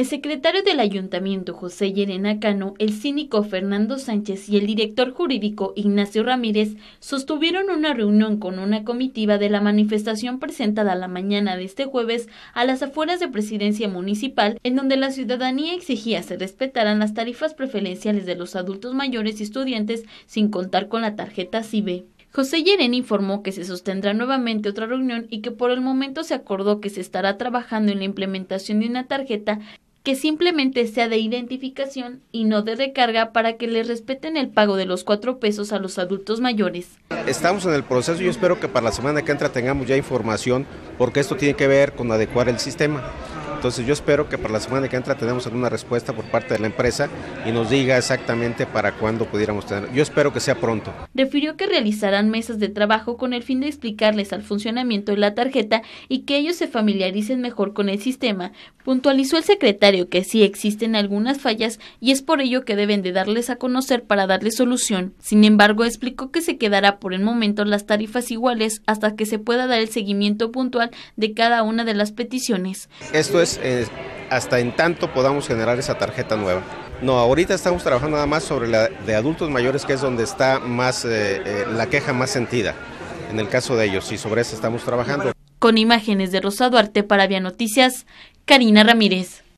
El secretario del ayuntamiento José Yerena Cano, el cínico Fernando Sánchez y el director jurídico Ignacio Ramírez sostuvieron una reunión con una comitiva de la manifestación presentada la mañana de este jueves a las afueras de Presidencia Municipal, en donde la ciudadanía exigía se respetaran las tarifas preferenciales de los adultos mayores y estudiantes sin contar con la tarjeta CIBE. José Yeren informó que se sostendrá nuevamente otra reunión y que por el momento se acordó que se estará trabajando en la implementación de una tarjeta que simplemente sea de identificación y no de recarga para que le respeten el pago de los cuatro pesos a los adultos mayores. Estamos en el proceso, y espero que para la semana que entra tengamos ya información porque esto tiene que ver con adecuar el sistema. Entonces yo espero que para la semana que entra tenemos alguna respuesta por parte de la empresa y nos diga exactamente para cuándo pudiéramos tener. Yo espero que sea pronto. Refirió que realizarán mesas de trabajo con el fin de explicarles al funcionamiento de la tarjeta y que ellos se familiaricen mejor con el sistema. Puntualizó el secretario que sí existen algunas fallas y es por ello que deben de darles a conocer para darle solución. Sin embargo, explicó que se quedará por el momento las tarifas iguales hasta que se pueda dar el seguimiento puntual de cada una de las peticiones. Esto es eh, hasta en tanto podamos generar esa tarjeta nueva. No, ahorita estamos trabajando nada más sobre la de adultos mayores, que es donde está más eh, eh, la queja más sentida, en el caso de ellos, y sobre eso estamos trabajando. Con imágenes de Rosa Duarte para Vía Noticias, Karina Ramírez.